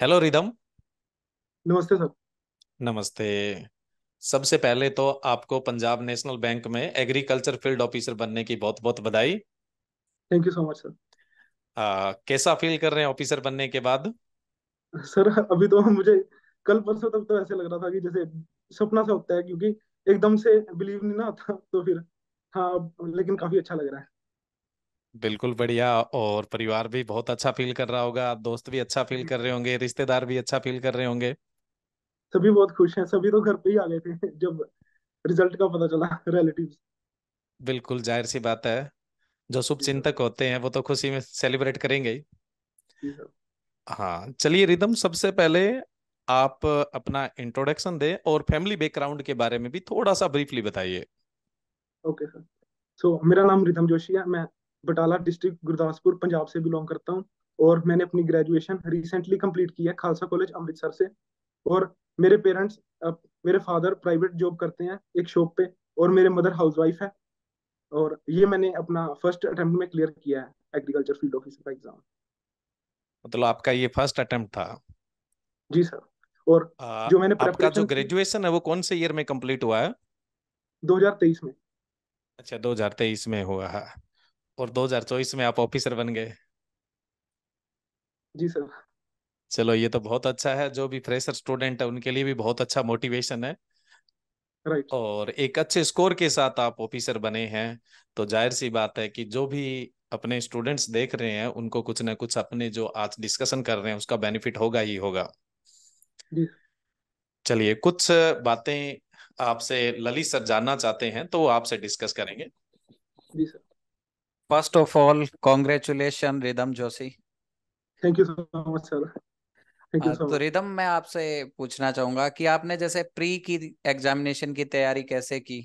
Hello rhythm नमस्ते sir नमस्ते सबसे पहले तो आपको पंजाब नेशनल बैंक में एग्रीकल्चर फील्ड ऑफिसर बनने की बहुत बहुत बधाई thank you so much sir कैसा फील कर रहे हैं ऑफिसर बनने के बाद सर अभी तो मुझे कल परसों तक तो ऐसे लग रहा था कि जैसे सपना सा होता है क्योंकि एकदम से बिलीव नहीं ना आता तो फिर हाँ लेकिन काफी अच्छा लग रहा है बिल्कुल बढ़िया और परिवार भी बहुत अच्छा फील कर रहा होगा दोस्त भी अच्छा फील कर रहे होंगे रिश्तेदार भी अच्छा फील कर रहे होंगे सभी बहुत खुश हैं सभी तो घर पे ही आ गए थे जब रिजल्ट का पता चला रिलेटिव्स बिल्कुल जाहिर सी बात है जो शुभ चिंतक होते हैं वो तो खुशी में सेलिब्रेट करेंगे ही हाँ चलिए रिदम सबसे पहले आप अपना इंट्रोडक्शन दे और फैमिली बैकग्राउंड के बारे में भी थोड़ा सा ब्रीफली बताइए ओके सर सो मेरा नाम रिदम जोशी है मैं बटाला डिस्ट्रिक्ट गुरदासपुर पंजाब से बिलोंग करता हूँ और मैंने अपनी ग्रेजुएशन रिसेंटली कंप्लीट की है खालसा कॉलेज अमृतसर से और मेरे पेरेंट्स मेरे फादर प्राइवेट जॉब करते हैं एक शॉप पे और मेरे मदर हाउसवाइफ है और ये मैंने अपना फर्स्ट अटेम्प्ट में क्लियर किया है एग्रीकल्चर फील्ड ऑफिसर का एग्जाम मतलब आपका ये फर्स्ट अटेम्प्ट था जी सर और आ, जो मैंने आपका जो ग्रेजुएशन है वो कौन से ईयर में कंप्लीट हुआ है 2023 में अच्छा 2023 में हुआ है और 2024 में आप ऑफिसर बन गए जी सर चलो ये तो बहुत अच्छा है जो भी फ्रेशर स्टूडेंट है उनके लिए भी बहुत अच्छा मोटिवेशन है राइट और एक अच्छे स्कोर के साथ आप ऑफिसर बने हैं तो जाहिर सी बात है कि जो भी अपने स्टूडेंट्स देख रहे हैं उनको कुछ ना कुछ अपने जो आज डिस्कशन कर रहे हैं उसका बेनिफिट होगा ही होगा चलिए कुछ बातें आपसे ललित सर जानना चाहते हैं तो आपसे डिस्कस करेंगे जी sir First of all, congratulations, Ridham Joshi. Thank you so much, sir. You uh, so तो much. तो रिदम मैं आपसे पूछना चाहूंगा कि आपने जैसे प्री की एग्जामिनेशन की तैयारी कैसे की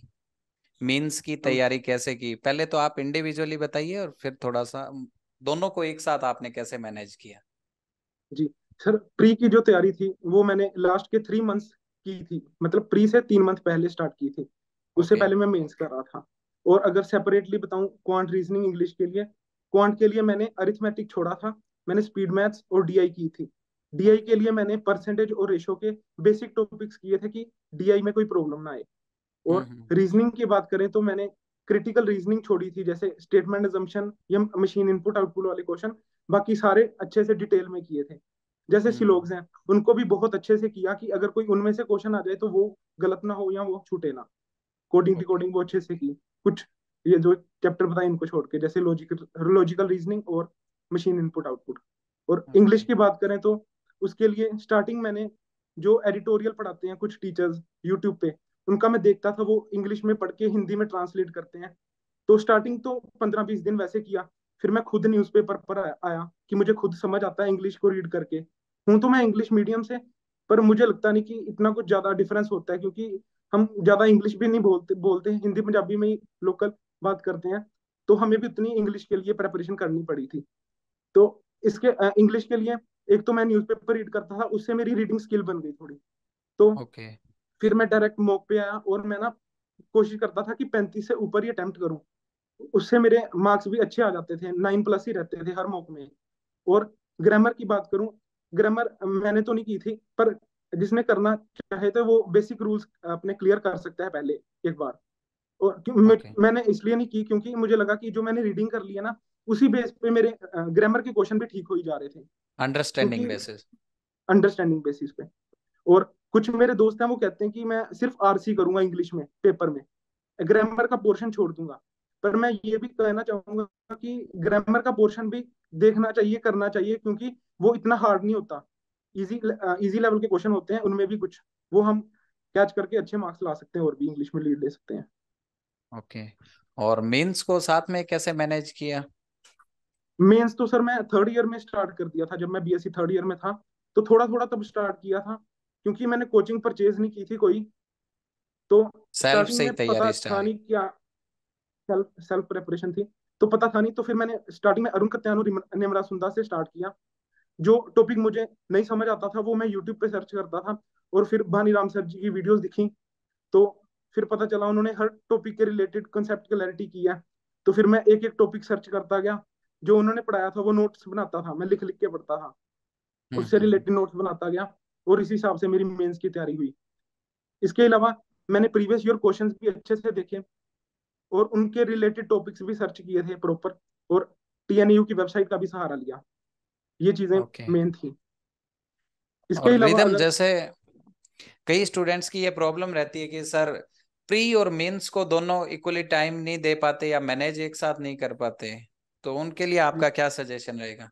मींस की um, तैयारी कैसे की पहले तो आप इंडिविजुअली बताइए और फिर थोड़ा सा दोनों को एक साथ आपने कैसे मैनेज किया जी सर प्री की जो तैयारी थी वो मैंने लास्ट के थ्री मंथ्स की थी मतलब प्री से तीन मंथ पहले स्टार्ट की थी उससे पहले मैं मेंस कर रहा था और अगर सेपरेटली बताऊं क्वांट रीजनिंग इंग्लिश के लिए क्वांट के लिए मैंने अरिथमेटिक छोड़ा था मैंने स्पीड मैथ्स और डीआई की थी डीआई के लिए मैंने परसेंटेज और रेशो के बेसिक टॉपिक्स किए थे कि डीआई में कोई प्रॉब्लम ना आए और रीजनिंग हम्म, हम्म। की बात करें तो मैंने क्रिटिकल रीजनिंग छोड़ी थी जैसे स्टेटमेंट एजम्पन या मशीन इनपुट आउटपुट वाले क्वेश्चन बाकी सारे अच्छे से डिटेल में किए थे जैसे सिलोग्स हम्म। हैं उनको भी बहुत अच्छे से किया कि अगर कोई उनमें से क्वेश्चन आ जाए तो वो गलत ना हो या वो छूटे ना कोडिंग डिकोडिंग वो अच्छे से की कुछ ये जो चैप्टर बताए इनको छोड़ के जैसे लॉजिकल लॉजिकल रीजनिंग और मशीन इनपुट आउटपुट और इंग्लिश हम्म। की बात करें तो उसके लिए स्टार्टिंग मैंने जो एडिटोरियल पढ़ाते हैं कुछ टीचर्स यूट्यूब पे उनका मैं देखता था वो इंग्लिश में पढ़ के हिंदी में ट्रांसलेट करते हैं तो स्टार्टिंग तो पंद्रह बीस दिन वैसे किया फिर मैं खुद न्यूज़पेपर पर आया कि मुझे खुद समझ आता है इंग्लिश को रीड करके हूँ तो मैं इंग्लिश मीडियम से पर मुझे लगता नहीं कि इतना कुछ ज्यादा डिफरेंस होता है क्योंकि हम ज्यादा इंग्लिश भी नहीं बोलते बोलते हैं हिंदी पंजाबी में ही लोकल बात करते हैं तो हमें भी उतनी इंग्लिश के लिए प्रेपरेशन करनी पड़ी थी तो इसके इंग्लिश के लिए एक तो मैं न्यूज़पेपर रीड करता था उससे मेरी रीडिंग स्किल बन गई थोड़ी तो okay. फिर मैं डायरेक्ट मॉक पे आया और मैं ना कोशिश करता था कि पैंतीस से ऊपर ही अटेम्प्ट करूं उससे मेरे मार्क्स भी अच्छे आ जाते थे नाइन प्लस ही रहते थे हर मॉक में और ग्रामर की बात करूं ग्रामर मैंने तो नहीं की थी पर जिसने करना चाहे तो वो बेसिक रूल्स अपने क्लियर कर सकता है पहले एक बार और okay. मैंने इसलिए नहीं की क्योंकि मुझे लगा कि जो मैंने रीडिंग कर लिया ना उसी बेस पे मेरे ग्रामर के क्वेश्चन भी ठीक हो ही जा रहे थे अंडरस्टैंडिंग बेसिस अंडरस्टैंडिंग बेसिस पे और कुछ मेरे दोस्त हैं वो कहते हैं कि मैं सिर्फ आरसी करूंगा इंग्लिश में पेपर में ग्रामर का पोर्शन छोड़ दूंगा पर मैं ये भी कहना चाहूंगा कि ग्रामर का पोर्शन भी देखना चाहिए करना चाहिए क्योंकि वो इतना हार्ड नहीं होता इजी इजी लेवल के क्वेश्चन होते हैं उनमें भी कुछ वो हम कैच करके अच्छे मार्क्स ला सकते हैं और भी इंग्लिश में लीड ले सकते हैं ओके okay. और मेंस को साथ में कैसे मैनेज किया मेंस तो सर मैं थर्ड ईयर में स्टार्ट कर दिया था जब मैं बीएससी थर्ड ईयर में था तो थोड़ा थोड़ा तब स्टार्ट किया था क्योंकि मैंने कोचिंग परचेज नहीं की थी कोई तो सेल्फ से तैयारी था नहीं क्या सेल्फ सेल्फ प्रिपरेशन थी तो पता था नहीं तो फिर मैंने स्टार्टिंग में अरुण कत्यानो निमरा सुंदा से स्टार्ट किया जो टॉपिक मुझे नहीं समझ आता था वो मैं यूट्यूब पे सर्च करता था और फिर भानी राम सर जी की वीडियोस दिखी तो फिर पता चला उन्होंने हर टॉपिक के रिलेटेड कंसेप्ट क्लैरिटी की है तो फिर मैं एक एक टॉपिक सर्च करता गया जो उन्होंने पढ़ाया था वो नोट्स बनाता था मैं लिख लिख के पढ़ता था हम्म, उससे रिलेटेड हम्म। नोट्स बनाता गया और इसी हिसाब से मेरी मेंस की तैयारी हुई इसके अलावा मैंने प्रीवियस ईयर क्वेश्चन भी अच्छे से देखे और उनके रिलेटेड टॉपिक्स भी सर्च किए थे प्रॉपर और टीएनयू की वेबसाइट का भी सहारा लिया ये चीजें okay. मेन थी इसके अलावा अगर... जैसे कई स्टूडेंट्स की ये प्रॉब्लम रहती है कि सर प्री और मेंस को दोनों इक्वली टाइम नहीं दे पाते या मैनेज एक साथ नहीं कर पाते तो उनके लिए आपका हम्म। क्या सजेशन रहेगा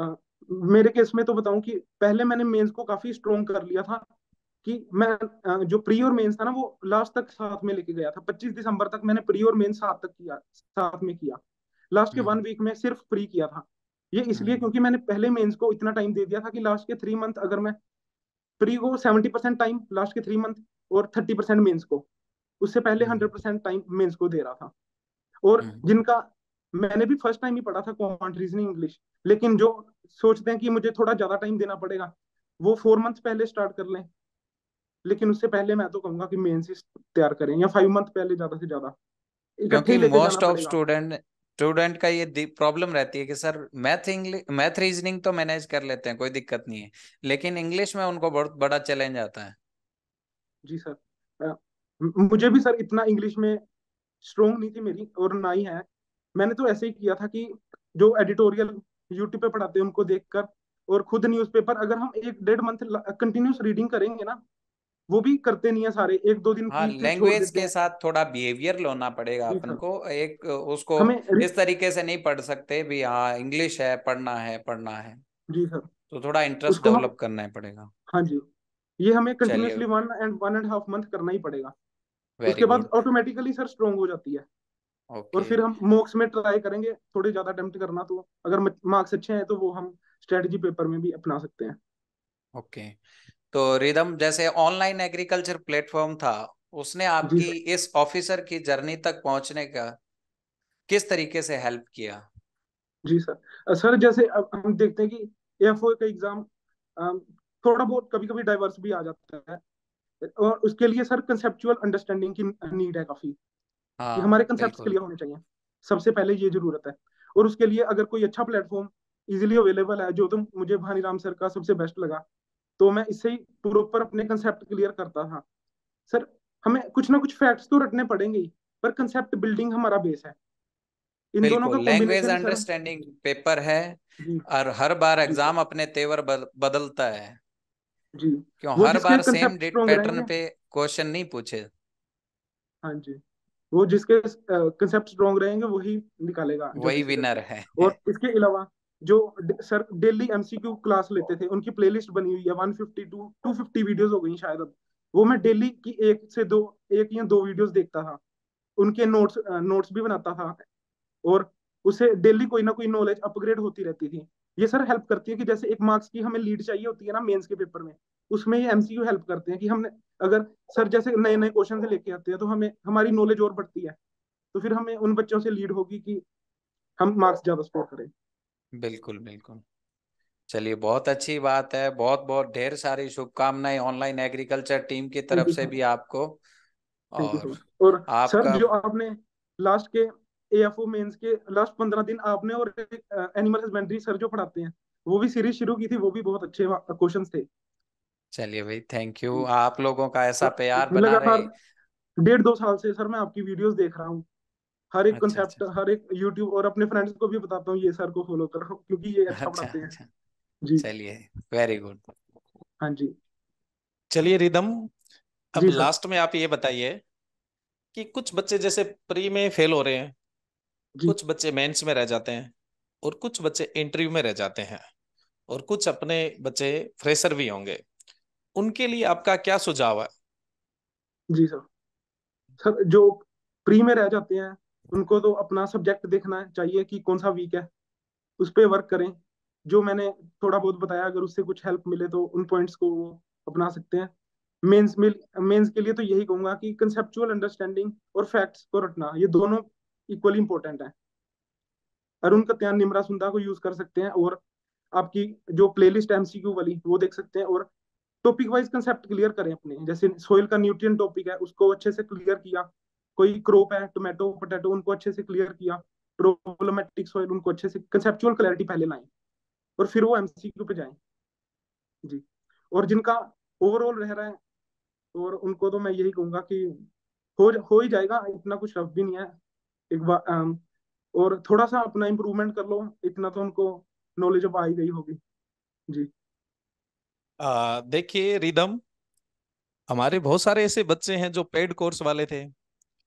आ, मेरे केस में तो बताऊं कि पहले मैंने मेंस को काफी स्ट्रोंग कर लिया था कि मैं जो प्री और मेंस था ना वो लास्ट तक साथ में लेके गया था 25 दिसंबर तक मैंने प्री और मेंस साथ तक किया साथ में किया लास्ट के वन हम्म। वीक में सिर्फ प्री किया था ये इसलिए हम्म। क्योंकि मैंने पहले मेंस को इतना टाइम दे दिया था कि लास्ट के थ्री मंथ अगर मैं प्री को सेवेंटी परसेंट टाइम लास्ट के थ्री मंथ और थर्टी परसेंट मेन्स को उससे पहले हंड्रेड परसेंट टाइम मेन्स को दे रहा था और हम्म। जिनका मैंने भी फर्स्ट टाइम ही पढ़ा था कॉमांड रीजनिंग इंग्लिश लेकिन जो सोचते हैं कि मुझे थोड़ा ज्यादा टाइम देना पड़ेगा वो फोर मंथ पहले स्टार्ट कर लें लेकिन उससे पहले मैं तो कहूंगा कि मेंस ही तैयार करें या फाइव मंथ पहले ज्यादा से ज्यादा क्योंकि मोस्ट ऑफ स्टूडेंट स्टूडेंट का ये प्रॉब्लम रहती है कि sir math English math reasoning तो मैनेज कर लेते हैं कोई दिक्कत नहीं है लेकिन इंग्लिश में उनको बहुत बड़ा चैलेंज आता है जी सर मुझे भी सर इतना इंग्लिश में स्ट्रोंग नहीं थी मेरी और ना ही है मैंने तो ऐसे ही किया था कि जो एडिटोरियल यूट्यूब पे पढ़ाते हैं उनको देखकर और खुद न्यूज़पेपर अगर हम एक डेढ़ मंथ कंटिन्यूस रीडिंग करेंगे ना वो भी करते नहीं है सारे एक दो दिन हाँ, लैंग्वेज के साथ थोड़ा बिहेवियर लोना पड़ेगा अपन को एक उसको इस तरीके से नहीं पढ़ सकते भी हाँ इंग्लिश है पढ़ना है पढ़ना है जी सर तो थोड़ा इंटरेस्ट डेवलप करना पड़ेगा हाँ जी ये हमें continuously one and one and half month करना ही पड़ेगा उसके बाद ऑटोमेटिकली सर स्ट्रोंग हो जाती है okay. और फिर हम मॉक्स में ट्राई करेंगे थोड़े ज्यादा अटेम्प्ट करना तो अगर मार्क्स अच्छे हैं तो वो हम स्ट्रेटजी पेपर में भी अपना सकते हैं ओके okay. तो रिदम जैसे ऑनलाइन एग्रीकल्चर प्लेटफॉर्म था उसने आपकी इस ऑफिसर की जर्नी तक पहुंचने का किस तरीके से हेल्प किया जी सर सर जैसे अब हम देखते हैं कि एफ का एग्जाम थोड़ा बहुत कभी कभी डाइवर्स भी आ जाता है और उसके लिए सर कंसेप्चुअल अंडरस्टैंडिंग की नीड है काफी हाँ, हमारे कंसेप्ट के लिए होने चाहिए सबसे पहले ये जरूरत है और उसके लिए अगर कोई अच्छा प्लेटफॉर्म इजिली अवेलेबल है जो तो मुझे भानी राम सर का सबसे बेस्ट लगा तो मैं इससे ही प्रॉपर अपने कंसेप्ट क्लियर करता था सर हमें कुछ ना कुछ फैक्ट्स तो रटने पड़ेंगे पर कंसेप्ट बिल्डिंग हमारा बेस है इन दोनों का लैंग्वेज अंडरस्टैंडिंग पेपर है और हर बार एग्जाम अपने तेवर बदलता है जी क्यों हर बार सेम डेट पैटर्न पे क्वेश्चन नहीं पूछे हाँ जी वो जिसके कंसेप्ट स्ट्रॉन्ग रहेंगे वही निकालेगा वही विनर है और इसके अलावा जो सर डेली एमसीक्यू क्लास लेते थे उनकी प्लेलिस्ट बनी हुई है 152 250 वीडियोस हो गई शायद अब वो मैं डेली की एक से दो एक या दो वीडियोस देखता था उनके नोट्स नोट्स भी बनाता था और उसे डेली कोई ना कोई नॉलेज अपग्रेड होती रहती थी ये सर हेल्प करती है कि जैसे एक मार्क्स की हमें लीड चाहिए होती है ना मेंस के पेपर में उसमें ये एमसीक्यू हेल्प करते हैं कि हमने अगर सर जैसे नए नए क्वेश्चन से लेके आते हैं तो हमें हमारी नॉलेज और बढ़ती है तो फिर हमें उन बच्चों से लीड होगी कि हम मार्क्स ज्यादा स्कोर करें बिल्कुल बिल्कुल चलिए बहुत अच्छी बात है बहुत बहुत ढेर सारी शुभकामनाएं ऑनलाइन एग्रीकल्चर टीम की तरफ से भी आपको और, और आपका... सर जो आपने लास्ट के एएफओ मेंस के लास्ट पंद्रह दिन आपने और एनिमल हस्बेंड्री सर जो पढ़ाते हैं वो भी सीरीज शुरू की थी वो भी बहुत अच्छे क्वेश्चंस थे चलिए भाई थैंक यू हम्म। आप लोगों का ऐसा तो प्यार बना रहे डेढ़ दो साल से सर मैं आपकी वीडियोस देख रहा हूँ हर एक कॉन्सेप्ट अच्छा, अच्छा। हर एक यूट्यूब और अपने फ्रेंड्स को भी बताता हूँ ये सर को फॉलो करो क्योंकि ये अच्छा पढ़ाते अच्छा, हैं जी चलिए वेरी गुड हाँ जी चलिए रिदम अब लास्ट में आप ये बताइए कि कुछ बच्चे जैसे प्री में फेल हो रहे हैं कुछ बच्चे मेंस में रह जाते हैं और कुछ बच्चे इंटरव्यू में रह जाते हैं और कुछ अपने बच्चे फ्रेशर भी होंगे उनके लिए आपका क्या सुझाव है जी सर सर जो प्री में रह जाते हैं उनको तो अपना सब्जेक्ट देखना चाहिए कि कौन सा वीक है उस पर वर्क करें जो मैंने थोड़ा बहुत बताया अगर उससे कुछ हेल्प मिले तो उन पॉइंट्स को वो अपना सकते हैं मेंस मिल मेंस के लिए तो यही कहूंगा कि कंसेप्चुअल अंडरस्टैंडिंग और फैक्ट्स को रटना ये दोनों इक्वली इंपॉर्टेंट है अरुण कत्यान निमरा सुंदा को यूज कर सकते हैं और आपकी जो प्लेलिस्ट एमसीक्यू वाली वो देख सकते हैं और टॉपिक वाइज कंसेप्ट क्लियर करें अपने जैसे सोइल का न्यूट्रिएंट टॉपिक है उसको अच्छे से क्लियर किया कोई क्रॉप है टोमेटो पोटेटो उनको अच्छे से क्लियर किया प्रॉब्लमेटिक सॉइल उनको अच्छे से कंसेप्चुअल क्लैरिटी पहले लाए और फिर वो एमसीक्यू पे जाए जी और जिनका ओवरऑल रह रहा है और उनको तो मैं यही कहूंगा कि हो हो ही जाएगा इतना कुछ रफ भी नहीं है एक बार और थोड़ा सा अपना इम्प्रूवमेंट कर लो इतना तो उनको नॉलेज अब आई गई होगी जी देखिए रिदम हमारे बहुत सारे ऐसे बच्चे हैं जो पेड कोर्स वाले थे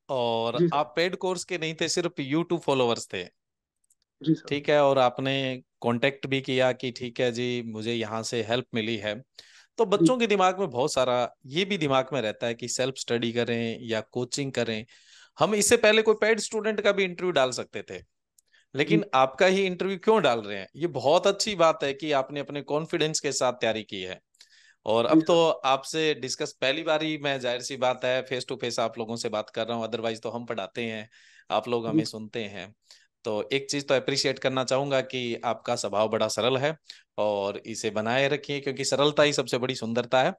और आप पेड कोर्स के नहीं थे सिर्फ यूट्यूब फॉलोअर्स थे ठीक है और आपने कांटेक्ट भी किया कि ठीक है जी मुझे यहाँ से हेल्प मिली है तो बच्चों के दिमाग में बहुत सारा ये भी दिमाग में रहता है कि सेल्फ स्टडी करें या कोचिंग करें हम इससे पहले कोई पेड स्टूडेंट का भी इंटरव्यू डाल सकते थे लेकिन आपका ही इंटरव्यू क्यों डाल रहे हैं ये बहुत अच्छी बात है कि आपने अपने कॉन्फिडेंस के साथ तैयारी की है और अब तो आपसे डिस्कस पहली बार ही मैं जाहिर सी बात है फेस टू फेस आप लोगों से बात कर रहा हूँ अदरवाइज तो हम पढ़ाते हैं आप लोग हमें सुनते हैं तो एक चीज तो अप्रिशिएट करना चाहूंगा कि आपका स्वभाव बड़ा सरल है और इसे बनाए रखिए क्योंकि सरलता ही सबसे बड़ी सुंदरता है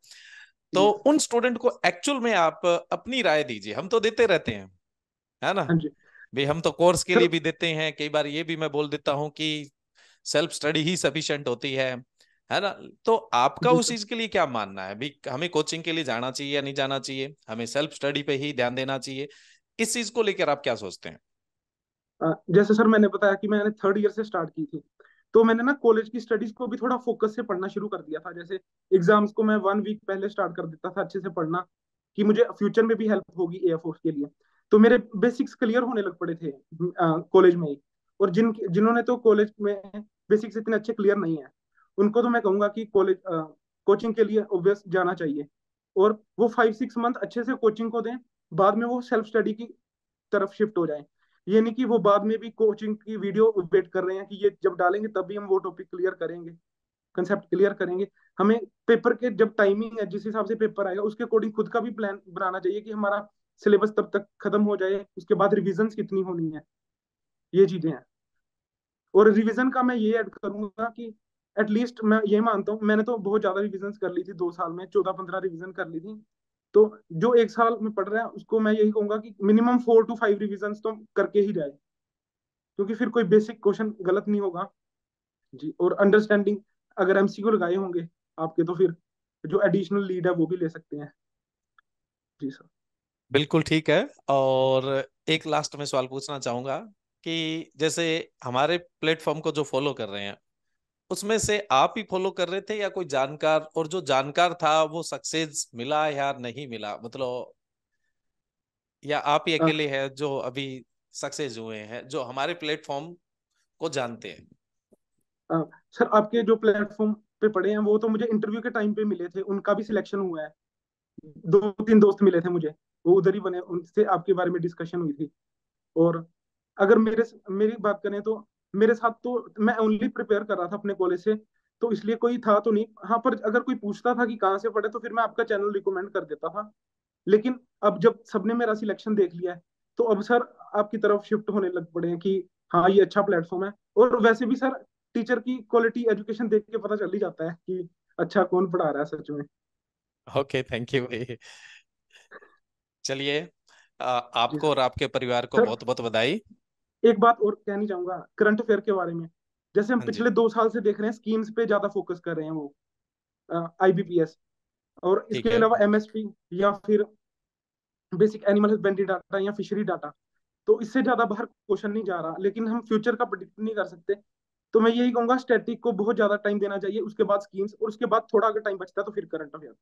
तो उन स्टूडेंट को एक्चुअल में आप अपनी राय दीजिए हम तो देते रहते हैं है ना हाँ भाई हम तो कोर्स के लिए भी देते हैं कई बार ये भी मैं बोल देता हूँ कि सेल्फ स्टडी ही सफिशियंट होती है है ना तो आपका उस चीज के लिए क्या मानना है भी हमें कोचिंग के लिए जाना चाहिए या नहीं जाना चाहिए हमें सेल्फ स्टडी पे ही ध्यान देना चाहिए इस चीज को लेकर आप क्या सोचते हैं जैसे सर मैंने बताया कि मैंने थर्ड ईयर से स्टार्ट की थी तो मैंने ना कॉलेज की स्टडीज को भी थोड़ा फोकस से पढ़ना शुरू कर दिया था जैसे एग्जाम्स को मैं वन वीक पहले स्टार्ट कर देता था अच्छे से पढ़ना कि मुझे फ्यूचर में भी हेल्प होगी एयरफोर्स के लिए तो मेरे बेसिक्स क्लियर होने लग पड़े थे कॉलेज में ही और जिन जिन्होंने तो कॉलेज में बेसिक्स इतने अच्छे क्लियर नहीं है उनको तो मैं कहूंगा कि कॉलेज कोचिंग के लिए ऑब्वियस जाना चाहिए और वो फाइव सिक्स मंथ अच्छे से कोचिंग को दें बाद में वो सेल्फ स्टडी की तरफ शिफ्ट हो जाए ये नहीं कि वो बाद में भी कोचिंग की वीडियो वेट कर रहे हैं कि ये जब डालेंगे तब भी हम वो टॉपिक क्लियर करेंगे कंसेप्ट क्लियर करेंगे हमें पेपर के जब टाइमिंग है जिस हिसाब से पेपर आएगा उसके अकॉर्डिंग खुद का भी प्लान बनाना चाहिए कि हमारा सिलेबस तब तक खत्म हो जाए उसके बाद रिविजन कितनी होनी है ये चीजें हैं और रिविजन का मैं ये ऐड करूंगा कि एटलीस्ट मैं ये मानता हूँ मैंने तो बहुत ज्यादा रिविजन कर ली थी दो साल में चौदह पंद्रह रिविजन कर ली थी तो जो एक साल में पढ़ रहा है उसको मैं यही कहूंगा कि minimum four to five revision तो करके ही जाए क्योंकि फिर कोई बेसिक क्वेश्चन गलत नहीं होगा जी और अंडरस्टैंडिंग अगर एमसीक्यू लगाए होंगे आपके तो फिर जो एडिशनल लीड है वो भी ले सकते हैं जी सर बिल्कुल ठीक है और एक लास्ट में सवाल पूछना चाहूंगा कि जैसे हमारे प्लेटफॉर्म को जो फॉलो कर रहे हैं उसमें से आप ही फॉलो कर रहे थे या कोई जानकार और जो जानकार था वो सक्सेस मिला या नहीं मिला मतलब या आप ही अकेले हैं जो अभी सक्सेस हुए हैं जो हमारे प्लेटफॉर्म को जानते हैं सर आपके जो प्लेटफॉर्म पे पड़े हैं वो तो मुझे इंटरव्यू के टाइम पे मिले थे उनका भी सिलेक्शन हुआ है दो तीन दोस्त मिले थे मुझे वो उधर ही बने उनसे आपके बारे में डिस्कशन हुई थी और अगर मेरे मेरी बात करें तो मेरे साथ तो मैं ओनली प्रिपेयर कर रहा था अपने कॉलेज से तो इसलिए कोई था तो नहीं हाँ पर अगर कोई पूछता था कि कहाँ से पढ़े तो फिर मैं आपका चैनल रिकमेंड कर देता था लेकिन अब जब सबने मेरा सिलेक्शन देख लिया है तो अब सर आपकी तरफ शिफ्ट होने लग पड़े हैं कि हाँ ये अच्छा प्लेटफॉर्म है और वैसे भी सर टीचर की क्वालिटी एजुकेशन देख के पता चल ही जाता है कि अच्छा कौन पढ़ा रहा है सच में ओके थैंक यू भाई चलिए आपको और आपके परिवार को बहुत बहुत बधाई एक बात और कहनी चाहूंगा करंट अफेयर के बारे में जैसे हम हाँ पिछले दो साल से देख रहे हैं स्कीम्स पे ज्यादा फोकस कर रहे हैं वो आईबीपीएस और इसके अलावा एमएसपी या फिर बेसिक एनिमल हस्बेंड्री डाटा या फिशरी डाटा तो इससे ज्यादा बाहर क्वेश्चन नहीं जा रहा लेकिन हम फ्यूचर का प्रिडिक्ट नहीं कर सकते तो मैं यही कहूंगा स्टैटिक को बहुत ज्यादा टाइम देना चाहिए उसके बाद स्कीम्स और उसके बाद थोड़ा अगर टाइम बचता है तो फिर करंट अफेयर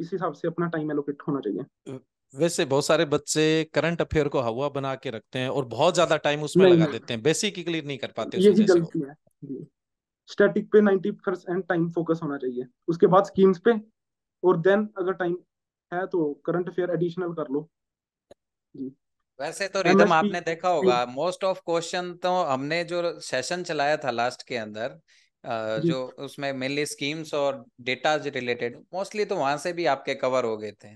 इस हिसाब से अपना टाइम एलोकेट होना चाहिए वैसे बहुत सारे बच्चे करंट अफेयर को हवा बना के रखते हैं और बहुत ज्यादा टाइम उसमें लगा देते हैं बेसिक क्लियर नहीं कर पाते यही गलती है स्टैटिक पे 90 परसेंट टाइम फोकस होना चाहिए उसके बाद स्कीम्स पे और देन अगर टाइम है तो करंट अफेयर एडिशनल कर लो जी वैसे तो रिदम आपने देखा होगा मोस्ट ऑफ क्वेश्चन तो हमने जो सेशन चलाया था लास्ट के अंदर जो उसमें मेनली स्कीम्स और डेटा रिलेटेड मोस्टली तो वहां से भी आपके कवर हो गए थे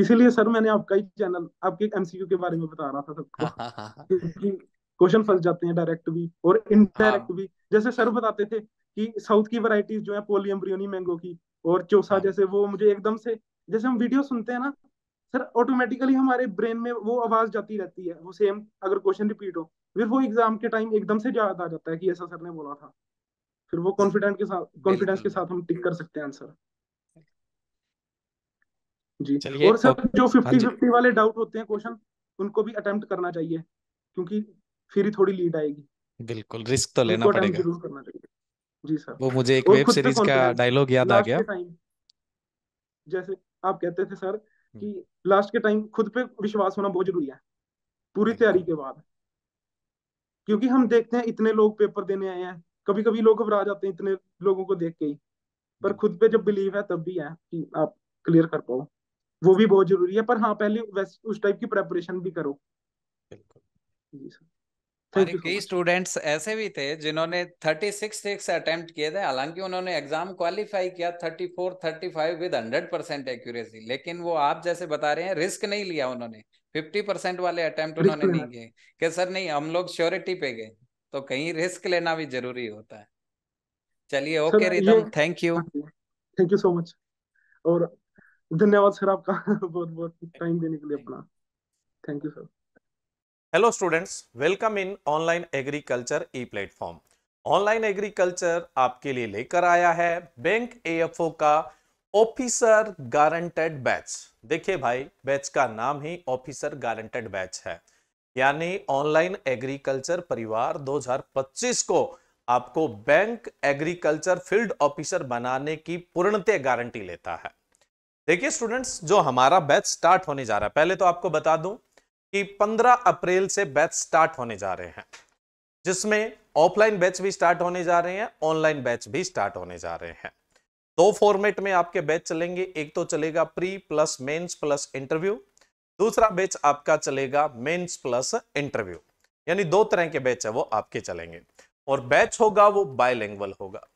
इसीलिए सर मैंने आपका ही चैनल आपके एमसीक्यू के बारे में बता रहा था सबको क्वेश्चन फंस जाते हैं डायरेक्ट भी और इनडायरेक्ट हाँ। भी जैसे सर बताते थे कि साउथ की वैरायटीज जो है पोली एम्ब्रियोनी मैंगो की और चौसा हाँ। जैसे वो मुझे एकदम से जैसे हम वीडियो सुनते हैं ना सर ऑटोमेटिकली हमारे ब्रेन में वो आवाज जाती रहती है वो सेम अगर क्वेश्चन रिपीट हो फिर वो एग्जाम के टाइम एकदम से याद आ जाता है कि ऐसा सर ने बोला था फिर वो कॉन्फिडेंट के साथ कॉन्फिडेंस के साथ हम टिक कर सकते हैं आंसर जी और सर तो, जो फिफ्टी हाँ फिफ्टी वाले डाउट होते हैं क्वेश्चन उनको भी अटेम्प्ट करना चाहिए क्योंकि फिर ही थोड़ी लीड आएगी बिल्कुल रिस्क तो लेना पड़ेगा जी सर वो मुझे एक वेब सीरीज का डायलॉग याद आ गया जैसे आप कहते थे सर हम्म। कि लास्ट के टाइम खुद पे विश्वास होना बहुत जरूरी है पूरी तैयारी के बाद क्योंकि हम देखते हैं इतने लोग पेपर देने आए हैं कभी कभी लोग घबरा जाते हैं इतने लोगों को देख के ही पर खुद पे जब बिलीव है तब भी है कि आप क्लियर कर पाओ वो भी बहुत जरूरी है पर हाँ पहले उस टाइप की प्रेपरेशन भी करो कई स्टूडेंट्स ऐसे भी थे जिन्होंने 36 टेक्स अटेम्प्ट किए थे हालांकि उन्होंने एग्जाम क्वालिफाई किया thirty four thirty five with hundred percent accuracy लेकिन वो आप जैसे बता रहे हैं रिस्क नहीं लिया उन्होंने फिफ्टी परसेंट वाले अटेम्प्ट उन्होंने नहीं किए कि सर नहीं हम लोग श्योरिटी पे गए तो कहीं रिस्क लेना भी जरूरी होता है चलिए okay Ritam thank you thank you so much और धन्यवाद सर आपका बहुत बहुत टाइम देने के लिए अपना thank you sir hello students welcome in online agriculture e platform online agriculture आपके लिए लेकर आया है बैंक एएफओ का ऑफिसर गारंटेड बैच देखिए भाई बैच का नाम ही ऑफिसर गारंटेड बैच है यानी ऑनलाइन एग्रीकल्चर परिवार 2025 को आपको बैंक एग्रीकल्चर फील्ड ऑफिसर बनाने की पूर्णतः गारंटी लेता है देखिए स्टूडेंट्स जो हमारा बैच स्टार्ट होने जा रहा है पहले तो आपको बता दूं कि 15 अप्रैल से बैच स्टार्ट होने जा रहे हैं जिसमें ऑफलाइन बैच भी स्टार्ट होने जा रहे हैं ऑनलाइन बैच भी स्टार्ट होने जा रहे हैं दो फॉर्मेट में आपके बैच चलेंगे एक तो चलेगा pre plus mains plus interview दूसरा बैच आपका चलेगा मेन्स प्लस इंटरव्यू यानी दो तरह के बैच है वो आपके चलेंगे और बैच होगा वो बायलैंग्वल होगा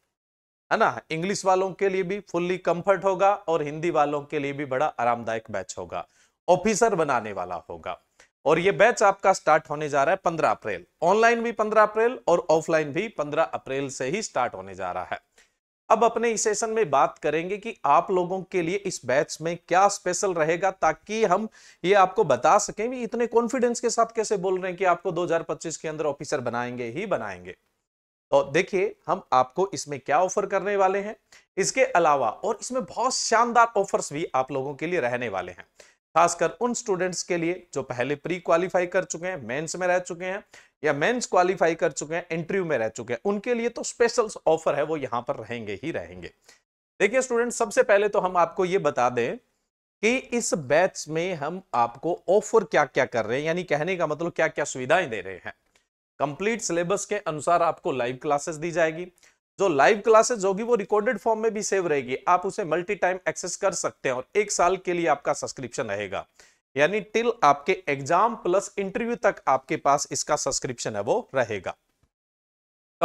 है ना इंग्लिश वालों के लिए भी फुल्ली कंफर्ट होगा और हिंदी वालों के लिए भी बड़ा आरामदायक बैच होगा ऑफिसर बनाने वाला होगा और ये बैच आपका स्टार्ट होने जा रहा है पंद्रह अप्रैल ऑनलाइन भी पंद्रह अप्रैल और ऑफलाइन भी पंद्रह अप्रैल से ही स्टार्ट होने जा रहा है अब अपने इस सेशन में बात करेंगे कि आप लोगों के लिए इस बैच में क्या स्पेशल रहेगा ताकि हम ये आपको बता सकें भी इतने कॉन्फिडेंस के साथ कैसे बोल रहे हैं कि आपको 2025 के अंदर ऑफिसर बनाएंगे ही बनाएंगे तो देखिए हम आपको इसमें क्या ऑफर करने वाले हैं इसके अलावा और इसमें बहुत शानदार ऑफर्स भी आप लोगों के लिए रहने वाले हैं खासकर उन स्टूडेंट्स के लिए जो पहले प्री क्वालिफाई कर चुके हैं मेंस में रह चुके हैं या मेंस क्वालिफाई कर चुके हैं इंटरव्यू में रह चुके हैं उनके लिए तो स्पेशल ऑफर है वो यहाँ पर रहेंगे ही रहेंगे देखिए स्टूडेंट सबसे पहले तो हम आपको ये बता दें कि इस बैच में हम आपको ऑफर क्या क्या कर रहे हैं यानी कहने का मतलब क्या क्या सुविधाएं दे रहे हैं कंप्लीट सिलेबस के अनुसार आपको लाइव क्लासेस दी जाएगी जो लाइव क्लासेस होगी वो रिकॉर्डेड फॉर्म में भी सेव रहेगी आप उसे मल्टी टाइम एक्सेस कर सकते हैं और एक साल के लिए आपका सब्सक्रिप्शन रहेगा यानी टिल आपके एग्जाम प्लस इंटरव्यू तक आपके पास इसका सब्सक्रिप्शन है वो रहेगा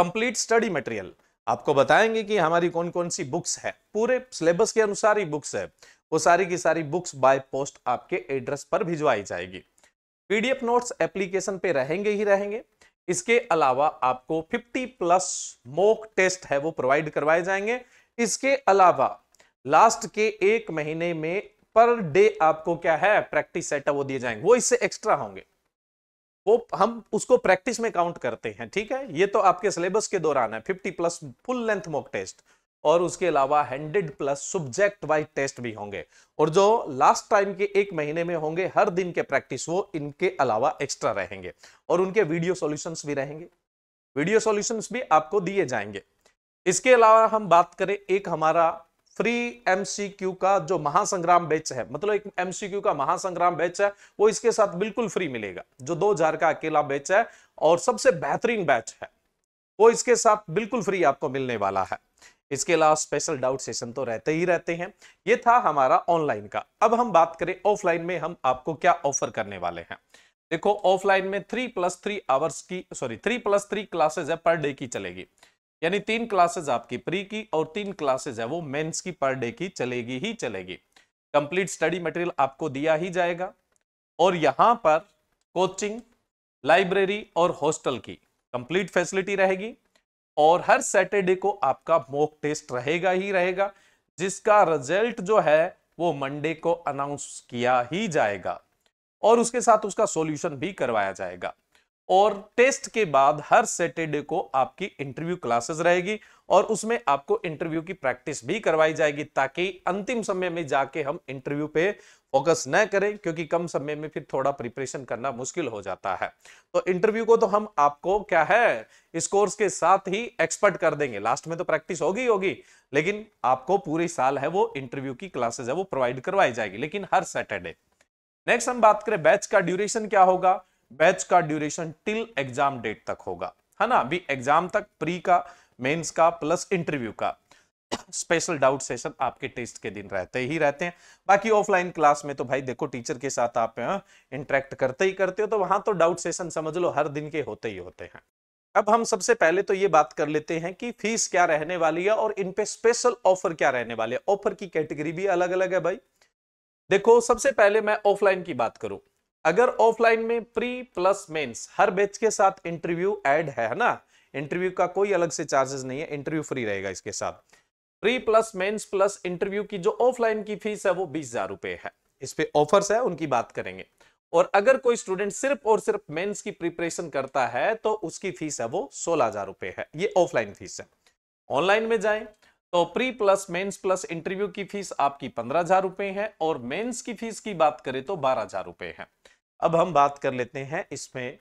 कंप्लीट स्टडी मटेरियल आपको बताएंगे कि हमारी कौन कौन सी बुक्स है पूरे सिलेबस के अनुसार ही बुक्स है वो सारी की सारी बुक्स बाय पोस्ट आपके एड्रेस पर भिजवाई जाएगी पीडीएफ नोट्स एप्लीकेशन पे रहेंगे ही रहेंगे इसके अलावा आपको 50 प्लस मोक टेस्ट है वो प्रोवाइड करवाए जाएंगे इसके अलावा लास्ट के एक महीने में पर डे आपको क्या है प्रैक्टिस सेटअप वो दिए जाएंगे वो इससे एक्स्ट्रा होंगे वो हम उसको प्रैक्टिस में काउंट करते हैं ठीक है ये तो आपके सिलेबस के दौरान है 50 plus full length mock test और उसके अलावा hundred plus subject wise test भी होंगे और जो लास्ट टाइम के एक महीने में होंगे हर दिन के प्रैक्टिस वो इनके अलावा एक्स्ट्रा रहेंगे और उनके वीडियो सॉल्यूशंस भी रहेंगे वीडियो सॉल्यूशंस भी आपको दिए जाएंगे इसके अलावा हम बात करें एक हमारा फ्री एमसीक्यू का जो महासंग्राम बैच है मतलब एक एमसीक्यू का महासंग्राम बैच है वो इसके साथ बिल्कुल फ्री मिलेगा जो दो हजार का अकेला बैच है और सबसे बेहतरीन बैच है वो इसके साथ बिल्कुल फ्री आपको मिलने वाला है इसके अलावा स्पेशल डाउट सेशन तो रहते ही रहते हैं ये था हमारा ऑनलाइन का अब हम बात करें ऑफलाइन में हम आपको क्या ऑफर करने वाले हैं देखो ऑफलाइन में थ्री प्लस थ्री आवर्स की sorry three plus three classes है पर डे की चलेगी यानी तीन क्लासेज आपकी प्री की और तीन क्लासेज है वो मेन्स की पर डे की चलेगी ही चलेगी कंप्लीट स्टडी मटेरियल आपको दिया ही जाएगा और यहाँ पर कोचिंग लाइब्रेरी और हॉस्टल की कंप्लीट फैसिलिटी रहेगी और हर सैटरडे को आपका मॉक टेस्ट रहेगा ही रहेगा जिसका रिजल्ट जो है वो मंडे को अनाउंस किया ही जाएगा और उसके साथ उसका सॉल्यूशन भी करवाया जाएगा और टेस्ट के बाद हर सैटरडे को आपकी इंटरव्यू क्लासेस रहेगी और उसमें आपको इंटरव्यू की प्रैक्टिस भी करवाई जाएगी ताकि अंतिम समय में जाके हम इंटरव्यू पे फोकस न करें क्योंकि कम समय में फिर थोड़ा प्रिपरेशन करना मुश्किल हो जाता है तो इंटरव्यू को तो हम आपको क्या है इस कोर्स के साथ ही एक्सपर्ट कर देंगे लास्ट में तो प्रैक्टिस होगी होगी लेकिन आपको पूरे साल है वो इंटरव्यू की क्लासेज है वो प्रोवाइड करवाई जाएगी लेकिन हर सैटरडे नेक्स्ट हम बात करें बैच का ड्यूरेशन क्या होगा बैच का ड्यूरेशन टिल एग्जाम डेट तक होगा है ना अभी एग्जाम तक प्री का मेंस का प्लस इंटरव्यू का स्पेशल डाउट सेशन आपके टेस्ट के दिन रहते ही रहते हैं बाकी ऑफलाइन क्लास में तो भाई देखो टीचर के साथ आप इंटरेक्ट करते ही करते हो तो वहां तो डाउट सेशन समझ लो हर दिन के होते ही होते हैं अब हम सबसे पहले तो ये बात कर लेते हैं कि फीस क्या रहने वाली है और इनपे स्पेशल ऑफर क्या रहने वाले है ऑफर की कैटेगरी भी अलग अलग है भाई देखो सबसे पहले मैं ऑफलाइन की बात करूं अगर ऑफलाइन में प्री प्लस मेंस हर बैच के साथ इंटरव्यू ऐड है ना इंटरव्यू का कोई अलग से चार्जेस नहीं है इंटरव्यू फ्री रहेगा इसके साथ pre plus mains plus interview की जो ऑफलाइन की फीस है वो बीस हजार रुपए है इस पे ऑफर्स है उनकी बात करेंगे और अगर कोई स्टूडेंट सिर्फ और सिर्फ मेंस की प्रिपरेशन करता है तो उसकी फीस है वो सोलह हजार रुपए है ये ऑफलाइन फीस है ऑनलाइन में जाए तो pre plus mains plus interview की फीस आपकी पंद्रह हजार रुपए है और मेंस की फीस की बात करें तो बारह हजार रुपए है अब हम बात कर लेते हैं इसमें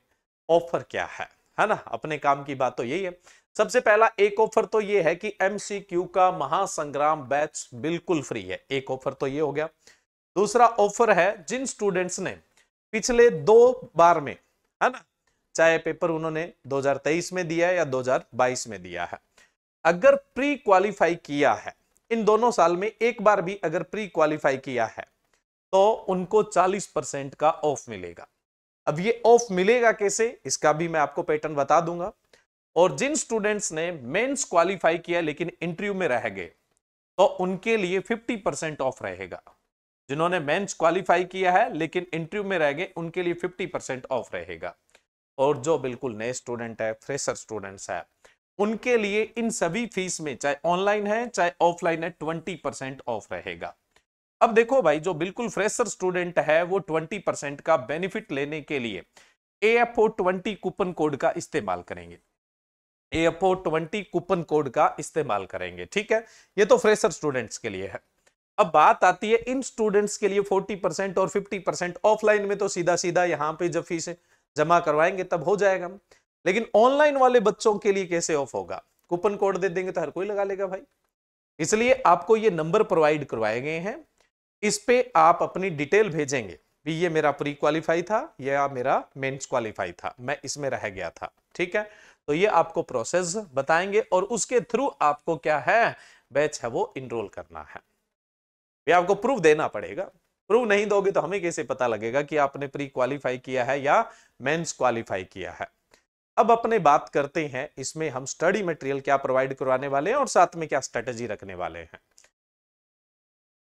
ऑफर क्या है है ना अपने काम की बात तो यही है सबसे पहला एक ऑफर तो ये है कि एमसीक्यू का महासंग्राम बैच बिल्कुल फ्री है एक ऑफर तो ये हो गया दूसरा ऑफर है जिन स्टूडेंट्स ने पिछले दो बार में है ना चाहे पेपर उन्होंने 2023 में दिया है या 2022 में दिया है अगर प्री क्वालिफाई किया है इन दोनों साल में एक बार भी अगर प्री क्वालिफाई किया है तो उनको 40 परसेंट का ऑफ मिलेगा अब ये ऑफ मिलेगा कैसे इसका भी मैं आपको पैटर्न बता दूंगा और जिन स्टूडेंट्स ने मेंस क्वालिफाई किया लेकिन इंटरव्यू में रह गए तो उनके लिए 50 परसेंट ऑफ रहेगा जिन्होंने मेंस क्वालिफाई किया है लेकिन इंटरव्यू में रह गए उनके लिए 50 परसेंट ऑफ रहेगा और जो बिल्कुल नए स्टूडेंट है फ्रेशर स्टूडेंट्स है उनके लिए इन सभी फीस में चाहे ऑनलाइन है चाहे ऑफलाइन है ट्वेंटी परसेंट ऑफ रहेगा अब देखो भाई जो बिल्कुल फ्रेशर स्टूडेंट है वो 20% का बेनिफिट लेने के लिए A F O twenty coupon code का इस्तेमाल करेंगे A F O twenty coupon code का इस्तेमाल करेंगे ठीक है ये तो फ्रेशर स्टूडेंट्स के लिए है अब बात आती है इन स्टूडेंट्स के लिए 40% और 50% ऑफलाइन में तो सीधा सीधा यहाँ पे जब फीस जमा करवाएंगे तब हो जाएगा लेकिन ऑनलाइन वाले बच्चों के लिए कैसे ऑफ होगा कूपन कोड दे देंगे तो हर कोई लगा लेगा भाई इसलिए आपको ये नंबर प्रोवाइड करवाए गए हैं इस पे आप अपनी डिटेल भेजेंगे भी ये मेरा प्री क्वालिफाई था या मेरा मेंस क्वालिफाई था मैं इसमें रह गया था ठीक है तो ये आपको प्रोसेस बताएंगे और उसके थ्रू आपको क्या है बैच है वो इनरोल करना है ये आपको प्रूफ देना पड़ेगा प्रूव नहीं दोगे तो हमें कैसे पता लगेगा कि आपने प्री क्वालिफाई किया है या मेंस क्वालिफाई किया है अब अपने बात करते हैं इसमें हम स्टडी मटेरियल क्या प्रोवाइड करवाने वाले हैं और साथ में क्या स्ट्रेटेजी रखने वाले हैं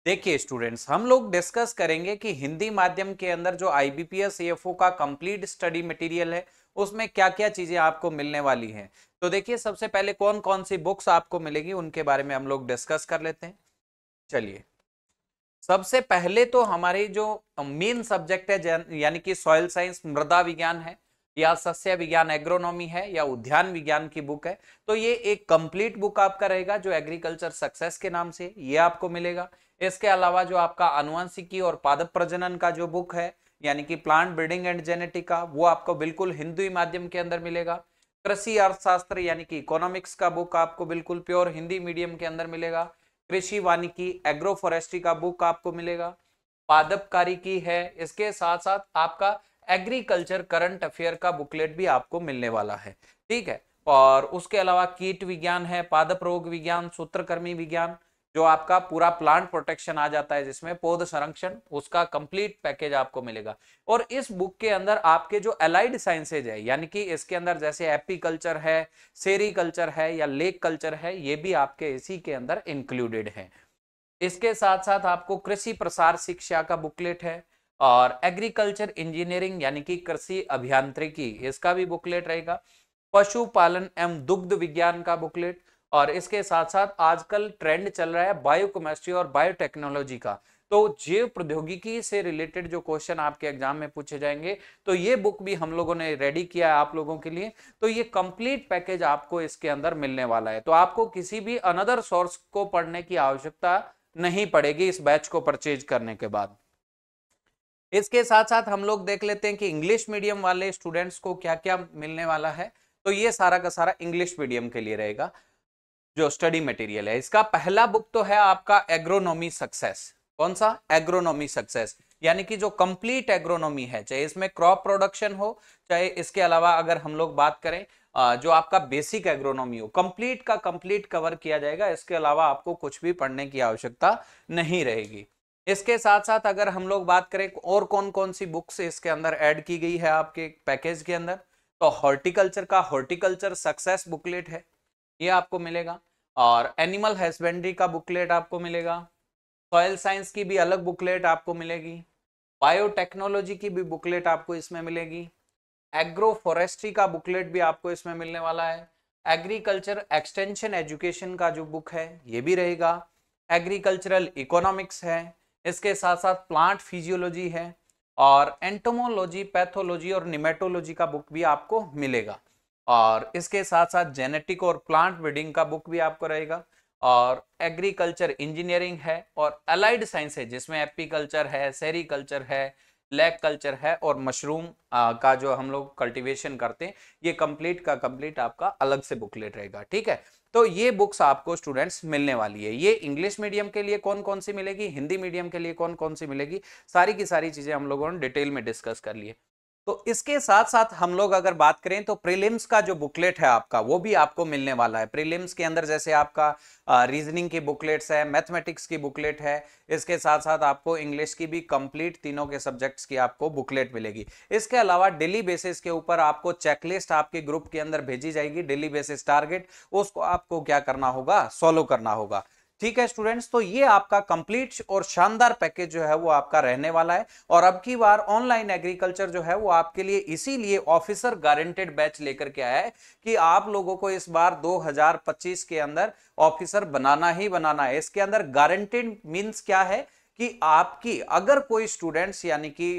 देखिए स्टूडेंट्स हम लोग डिस्कस करेंगे कि हिंदी माध्यम के अंदर जो आईबीपीएस एएफओ का कंप्लीट स्टडी मटेरियल है उसमें क्या क्या चीजें आपको मिलने वाली हैं तो देखिए सबसे पहले कौन कौन सी बुक्स आपको मिलेगी उनके बारे में हम लोग डिस्कस कर लेते हैं चलिए सबसे पहले तो हमारी जो मेन सब्जेक्ट है यानी कि सॉयल साइंस मृदा विज्ञान है या सस्य विज्ञान एग्रोनॉमी है या उद्यान विज्ञान की बुक है तो ये एक कंप्लीट बुक आपका रहेगा जो एग्रीकल्चर सक्सेस के नाम से ये आपको मिलेगा इसके अलावा जो आपका अनुवंशिकी और पादप प्रजनन का जो बुक है यानी कि प्लांट ब्रीडिंग एंड जेनेटिका वो आपको बिल्कुल हिंदी माध्यम के अंदर मिलेगा कृषि अर्थशास्त्र यानी कि इकोनॉमिक्स का बुक आपको बिल्कुल प्योर हिंदी मीडियम के अंदर मिलेगा कृषि वानिकी एग्रो फॉरेस्ट्री का बुक आपको मिलेगा पादपकारी की है इसके साथ साथ आपका एग्रीकल्चर करंट अफेयर का बुकलेट भी आपको मिलने वाला है ठीक है और उसके अलावा कीट विज्ञान है पादप रोग विज्ञान सूत्रकर्मी विज्ञान जो आपका पूरा प्लांट प्रोटेक्शन आ जाता है जिसमें पौध संरक्षण उसका कंप्लीट पैकेज आपको मिलेगा और इस बुक के अंदर आपके जो अलाइड साइंसेज है यानी कि इसके अंदर जैसे एपी कल्चर है सेरी कल्चर है या लेक कल्चर है ये भी आपके इसी के अंदर इंक्लूडेड है इसके साथ साथ आपको कृषि प्रसार शिक्षा का बुकलेट है और एग्रीकल्चर इंजीनियरिंग यानी कि कृषि अभियांत्रिकी इसका भी बुकलेट रहेगा पशुपालन एवं दुग्ध विज्ञान का बुकलेट और इसके साथ साथ आजकल ट्रेंड चल रहा है बायोकेमिस्ट्री और बायोटेक्नोलॉजी का तो जैव प्रौद्योगिकी से रिलेटेड जो क्वेश्चन आपके एग्जाम में पूछे जाएंगे तो ये बुक भी हम लोगों ने रेडी किया है आप लोगों के लिए तो ये कंप्लीट पैकेज आपको इसके अंदर मिलने वाला है तो आपको किसी भी अनदर सोर्स को पढ़ने की आवश्यकता नहीं पड़ेगी इस बैच को परचेज करने के बाद इसके साथ साथ हम लोग देख लेते हैं कि इंग्लिश मीडियम वाले स्टूडेंट्स को क्या क्या मिलने वाला है तो ये सारा का सारा इंग्लिश मीडियम के लिए रहेगा जो स्टडी मटेरियल है इसका पहला बुक तो है आपका एग्रोनॉमी सक्सेस कौन सा एग्रोनॉमी सक्सेस यानी कि जो कंप्लीट एग्रोनॉमी है चाहे इसमें क्रॉप प्रोडक्शन हो चाहे इसके अलावा अगर हम लोग बात करें जो आपका बेसिक एग्रोनॉमी हो कंप्लीट का कंप्लीट कवर किया जाएगा इसके अलावा आपको कुछ भी पढ़ने की आवश्यकता नहीं रहेगी इसके साथ साथ अगर हम लोग बात करें और कौन कौन सी बुक्स इसके अंदर ऐड की गई है आपके पैकेज के अंदर तो हॉर्टिकल्चर का हॉर्टिकल्चर सक्सेस बुकलेट है ये आपको मिलेगा और एनिमल हस्बेंड्री का बुकलेट आपको मिलेगा सॉयल साइंस की भी अलग बुकलेट आपको मिलेगी बायोटेक्नोलॉजी की भी बुकलेट आपको इसमें मिलेगी एग्रो फॉरेस्ट्री का बुकलेट भी आपको इसमें मिलने वाला है एग्रीकल्चर एक्सटेंशन एजुकेशन का जो बुक है ये भी रहेगा एग्रीकल्चरल इकोनॉमिक्स है इसके साथ साथ प्लांट फिजियोलॉजी है और एंटोमोलॉजी पैथोलॉजी और निमेटोलॉजी का बुक भी आपको मिलेगा और इसके साथ साथ जेनेटिक और प्लांट ब्रीडिंग का बुक भी आपको रहेगा और एग्रीकल्चर इंजीनियरिंग है और अलाइड साइंस है जिसमें एपीकल्चर है सेरीकल्चर है लैग कल्चर है और मशरूम का जो हम लोग कल्टीवेशन करते हैं ये कंप्लीट का कंप्लीट आपका अलग से बुकलेट रहेगा ठीक है तो ये बुक्स आपको स्टूडेंट्स मिलने वाली है ये इंग्लिश मीडियम के लिए कौन कौन सी मिलेगी हिंदी मीडियम के लिए कौन कौन सी मिलेगी सारी की सारी चीज़ें हम लोगों ने डिटेल में डिस्कस कर लिए तो इसके साथ साथ हम लोग अगर बात करें तो प्रीलिम्स का जो बुकलेट है आपका वो भी आपको मिलने वाला है प्रीलिम्स के अंदर जैसे आपका रीजनिंग की बुकलेट्स है मैथमेटिक्स की बुकलेट है इसके साथ साथ आपको इंग्लिश की भी कंप्लीट तीनों के सब्जेक्ट्स की आपको बुकलेट मिलेगी इसके अलावा डेली बेसिस के ऊपर आपको चेकलिस्ट आपके ग्रुप के अंदर भेजी जाएगी डेली बेसिस टारगेट उसको आपको क्या करना होगा सॉलो करना होगा ठीक है स्टूडेंट्स तो ये आपका कंप्लीट और शानदार पैकेज जो है वो आपका रहने वाला है और अब की बार ऑनलाइन एग्रीकल्चर जो है वो आपके लिए इसीलिए ऑफिसर गारंटेड बैच लेकर के आया है कि आप लोगों को इस बार 2025 के अंदर ऑफिसर बनाना ही बनाना है इसके अंदर गारंटेड मीन्स क्या है कि आपकी अगर कोई स्टूडेंट्स यानी कि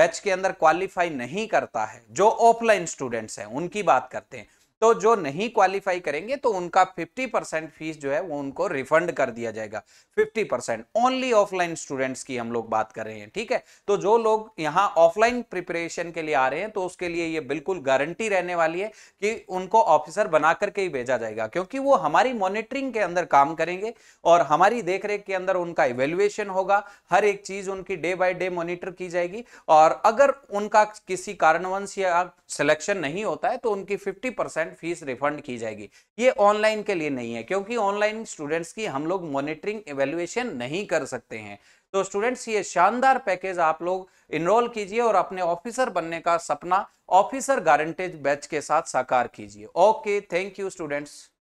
बैच के अंदर क्वालिफाई नहीं करता है जो ऑफलाइन स्टूडेंट्स हैं उनकी बात करते हैं तो जो नहीं क्वालिफाई करेंगे तो उनका 50 परसेंट फीस जो है वो उनको रिफंड कर दिया जाएगा 50 परसेंट ओनली ऑफलाइन स्टूडेंट्स की हम लोग बात कर रहे हैं ठीक है तो जो लोग यहाँ ऑफलाइन प्रिपरेशन के लिए आ रहे हैं तो उसके लिए ये बिल्कुल गारंटी रहने वाली है कि उनको ऑफिसर बना करके ही भेजा जाएगा क्योंकि वो हमारी मॉनिटरिंग के अंदर काम करेंगे और हमारी देख के अंदर उनका इवेल्युएशन होगा हर एक चीज उनकी डे बाय डे मॉनिटर की जाएगी और अगर उनका किसी कारणवंश या सिलेक्शन नहीं होता है तो उनकी fifty percent percent fees refund की जाएगी ये ऑनलाइन के लिए नहीं है क्योंकि ऑनलाइन स्टूडेंट्स की हम लोग मॉनिटरिंग एवेल्युएशन नहीं कर सकते हैं तो स्टूडेंट्स ये शानदार पैकेज आप लोग इनरोल कीजिए और अपने ऑफिसर बनने का सपना ऑफिसर गारंटेड बैच के साथ साकार कीजिए ओके थैंक यू स्टूडेंट्स